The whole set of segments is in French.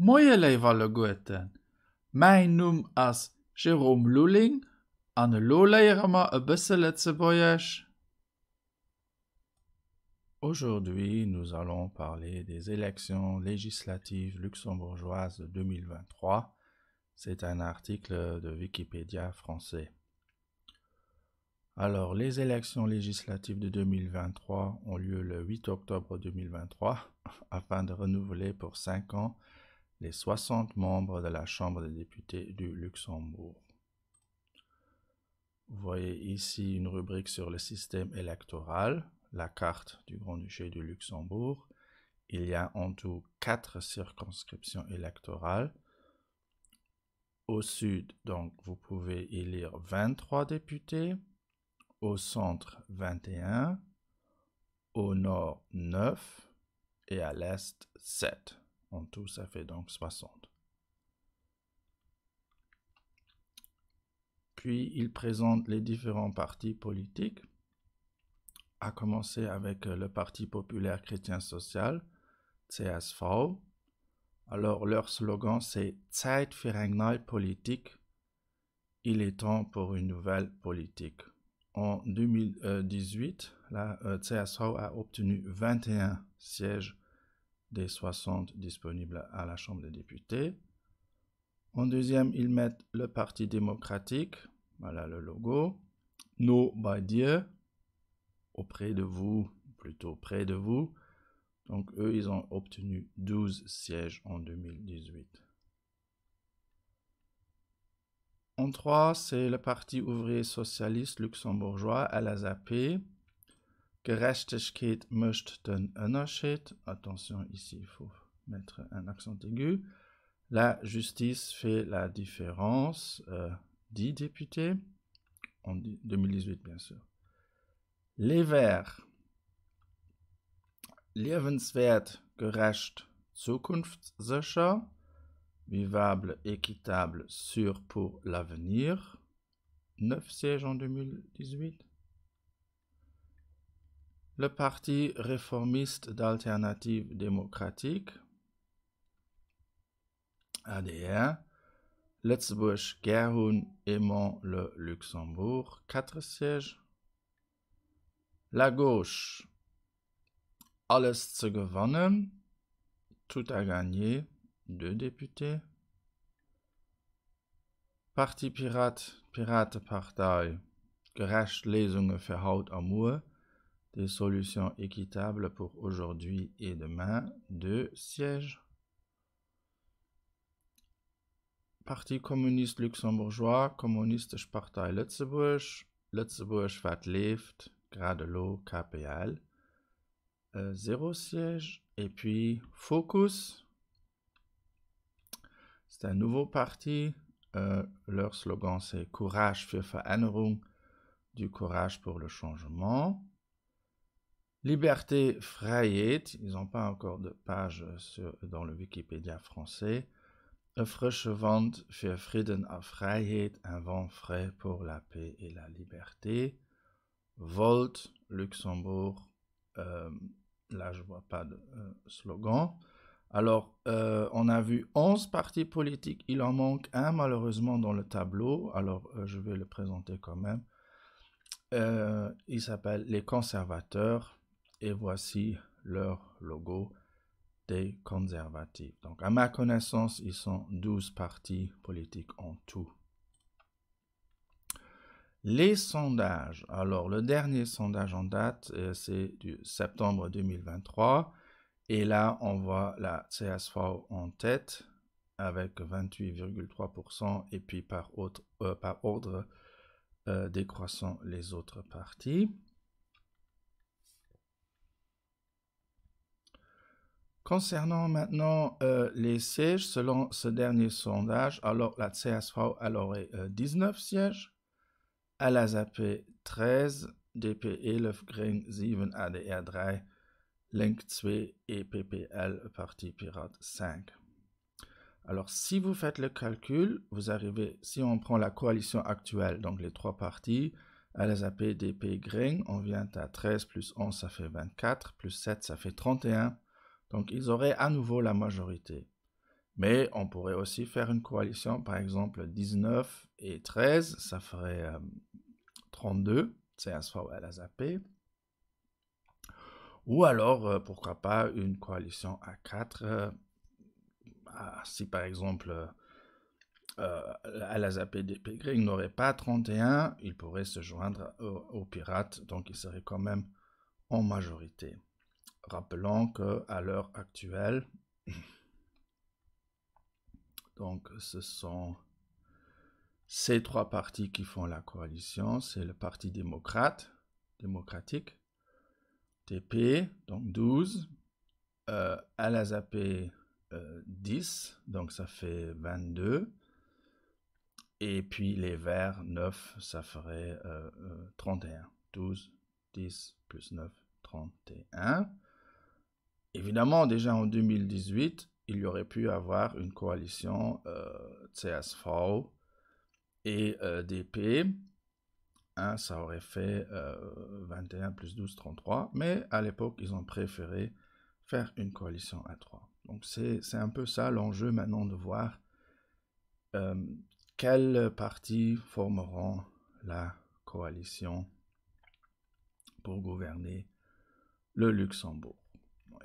an a Aujourd'hui, nous allons parler des élections législatives luxembourgeoises de 2023. C'est un article de Wikipédia français. Alors, les élections législatives de 2023 ont lieu le 8 octobre 2023 afin de renouveler pour 5 ans les 60 membres de la Chambre des députés du Luxembourg. Vous voyez ici une rubrique sur le système électoral, la carte du Grand-Duché du Luxembourg. Il y a en tout quatre circonscriptions électorales. Au sud, donc, vous pouvez élire 23 députés, au centre 21, au nord 9 et à l'est 7. En tout, ça fait donc 60. Puis, il présente les différents partis politiques, à commencer avec euh, le Parti populaire chrétien social, CSV. Alors, leur slogan, c'est Zeit für eine Politik. Il est temps pour une nouvelle politique. En 2018, la CSV a obtenu 21 sièges des 60 disponibles à la Chambre des députés. En deuxième, ils mettent le Parti démocratique, voilà le logo, No by Dieu, auprès de vous, plutôt près de vous. Donc eux, ils ont obtenu 12 sièges en 2018. En trois, c'est le Parti ouvrier socialiste luxembourgeois, à la Gerechtigkeit möchte den Unterschied. Attention, ici, il faut mettre un accent aigu. La justice fait la différence. Euh, dit 10 députés. En 2018, bien sûr. Les Verts. Lebenswert, gerecht, zukunftssicher. Vivable, équitable, sûr pour l'avenir. 9 sièges en 2018 le Parti réformiste d'alternative démocratique, ADR, Letzbusch, Gerhun, Aimant, le Luxembourg, 4 sièges. La gauche, alles zu gewonnen, tout a gagné, 2 députés. Parti pirate, Partei, Gerecht Lesungen für Haut Amour, des solutions équitables pour aujourd'hui et demain de sièges. Parti communiste luxembourgeois, communiste Partei Lützeburg, Lützeburg fat lift Gradelow, KPL, euh, äh, zéro siège. Et puis Focus, c'est un nouveau parti. Äh, leur slogan c'est Courage für Veränderung, du courage pour le changement. Liberté Freiheit, ils n'ont pas encore de page dans le Wikipédia français. Frischewand für Frieden à Freiheit, un vent frais pour la paix et la liberté. Volt, Luxembourg, euh, là je vois pas de euh, slogan. Alors, euh, on a vu 11 partis politiques, il en manque un malheureusement dans le tableau, alors je vais le présenter quand même. il s'appelle les conservateurs, et voici leur logo des conservatifs. Donc, à ma connaissance, ils sont 12 partis politiques en tout. Les sondages. Alors, le dernier sondage en date, euh, c'est du septembre 2023. Et là, on voit la CSV en tête avec 28,3% et puis par, euh, ordre euh, décroissant les autres partis. Concernant maintenant euh, les sièges, selon ce dernier sondage, alors la CSV elle aurait 19 euh, sièges, ZAP 13, DP 11, Green 7, ADR 3, Link 2 et PPL, Parti Pirate 5. Alors si vous faites le calcul, vous arrivez, si on prend la coalition actuelle, donc les trois partis, ZAP, DP, e, Green, on vient à 13 plus 11, ça fait 24, plus 7, ça fait 31 donc ils auraient à nouveau la majorité. Mais on pourrait aussi faire une coalition, par exemple 19 et 13, ça ferait 32, euh, c'est un soir à la Ou alors, euh, pourquoi pas, une coalition à 4, euh, si par exemple à la zappé des Green, n'aurait pas 31, il pourrait se joindre aux, aux pirates, donc il serait quand même en majorité rappelant que à l'heure actuelle, donc ce sont ces trois partis qui font la coalition, c'est le Parti démocrate, démocratique, TP, donc 12, euh, Alazap euh, 10, donc ça fait 22, et puis les Verts 9, ça ferait 31. 12, 10 plus 9, 31. Évidemment, déjà en 2018, il y aurait pu avoir une coalition euh, CSV et euh, DP. Hein, ça aurait fait 21 euh, plus 12, 33. Mais à l'époque, ils ont préféré faire une coalition à 3. Donc c'est un peu ça l'enjeu maintenant de voir euh, quels partis formeront la coalition pour gouverner le Luxembourg.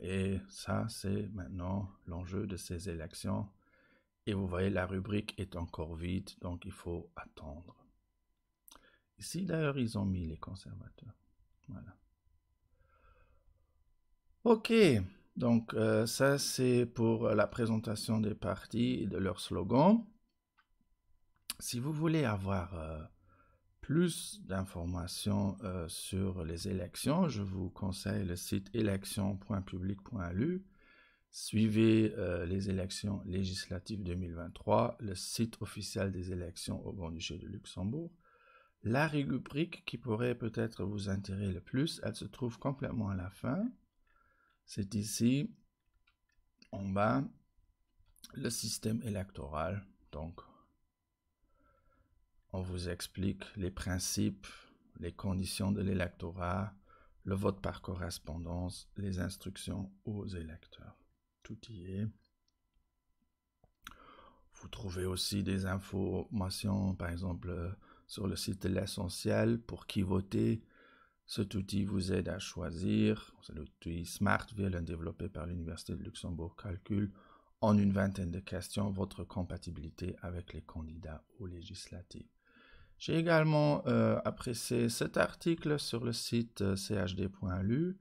Et ça, c'est maintenant l'enjeu de ces élections. Et vous voyez, la rubrique est encore vide, donc il faut attendre. Ici, d'ailleurs, ils ont mis les conservateurs. Voilà. OK. Donc, euh, ça, c'est pour la présentation des partis et de leur slogan. Si vous voulez avoir euh, plus d'informations euh, sur les élections, je vous conseille le site élections.public.lu. Suivez euh, les élections législatives 2023, le site officiel des élections au Grand-Duché de Luxembourg. La rubrique qui pourrait peut-être vous intéresser le plus, elle se trouve complètement à la fin. C'est ici, en bas, le système électoral. Donc, on vous explique les principes, les conditions de l'électorat, le vote par correspondance, les instructions aux électeurs. Tout y est. Vous trouvez aussi des informations, par exemple, euh, sur le site de l'essentiel pour qui voter. Cet outil vous aide à choisir. C'est l'outil SmartVille développé par l'Université de Luxembourg calcule en une vingtaine de questions votre compatibilité avec les candidats aux législatives. J'ai également euh, apprécié cet article sur le site euh, chd.lu.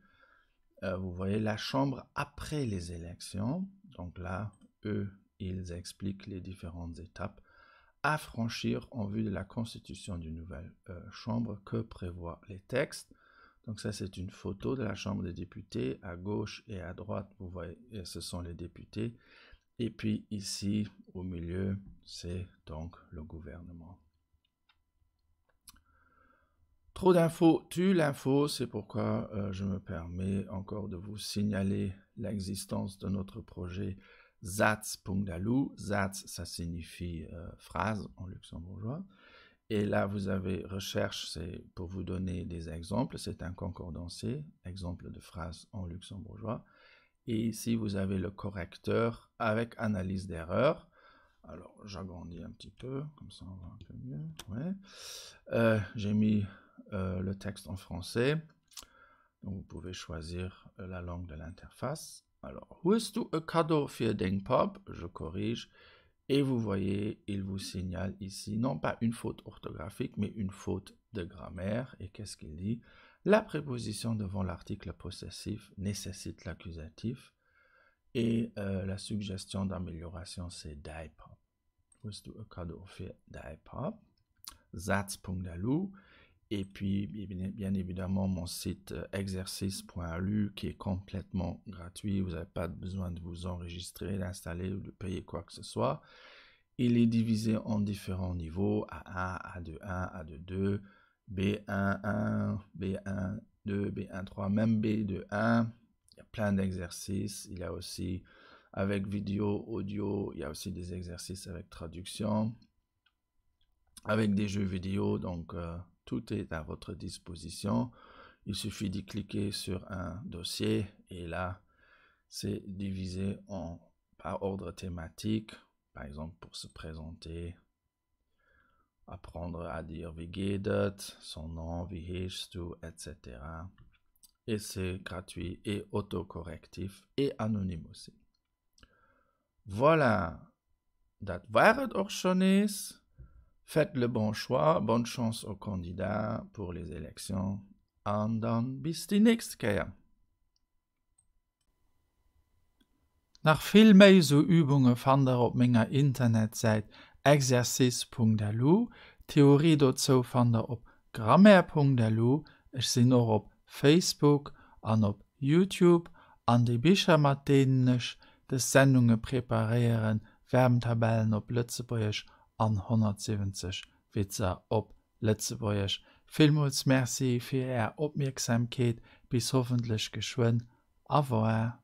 Euh, vous voyez la chambre après les élections. Donc là, eux, ils expliquent les différentes étapes à franchir en vue de la constitution d'une nouvelle chambre que prévoient les textes. Donc ça, c'est une photo de la Chambre des députés. À gauche et à droite, vous voyez, ce sont les députés. Et puis ici, au milieu, c'est donc le gouvernement. Trop d'infos tu l'info, c'est pourquoi euh, je me permets encore de vous signaler l'existence de notre projet Zatz Zatz, ça signifie euh, phrase en luxembourgeois. Et là, vous avez recherche, c'est pour vous donner des exemples, c'est un concordancier, exemple de phrase en luxembourgeois. Et ici, vous avez le correcteur avec analyse d'erreur. Alors, j'agrandis un petit peu, comme ça on voit un peu mieux. Euh, j'ai mis euh, le texte en français. vous pouvez choisir euh, la langue de l'interface. Alors, cadeau für Je corrige. Et vous voyez, il vous signale ici, non pas une faute orthographique, mais une faute de grammaire. Et qu'est-ce qu'il dit La préposition devant l'article possessif nécessite l'accusatif. Et euh, la suggestion d'amélioration, c'est die Pop. cadeau für die Pop et puis, bien évidemment, mon site euh, exercice.lu qui est complètement gratuit. Vous n'avez pas besoin de vous enregistrer, d'installer ou de payer quoi que ce soit. Il est divisé en différents niveaux A1, A2, 1, A2, B1, 1, B1, 2, a 2 b 1 1 b 1 2 b 1 3, même B2, 1. Il y a plein d'exercices. Il y a aussi avec vidéo, audio. Il y a aussi des exercices avec traduction, avec des jeux vidéo. Donc, euh, tout est à votre disposition. Il suffit d'y cliquer sur un dossier et là, c'est divisé en, par ordre thématique. Par exemple, pour se présenter, apprendre à dire wie son nom, wie etc. Et c'est gratuit et autocorrectif et anonyme aussi. Voilà, Dat er Faites le bon choix, bonne chance aux candidats pour les élections. And dann bis die nächste Kehr. Nach viel mehr so Übungen fand er auf meiner Internetseite exercice.lu, Theorie dazu fand er auf grammar.lu, ich bin auch auf Facebook und auf YouTube, an die Bücher mit denen ich die Sendungen präparieren, Wärmtabellen auf Lützebüch an 170 Witzer op letzewoech. Vimuts Merci fir Ä opmerksamkeet bis hoffentlech geschwen, awer.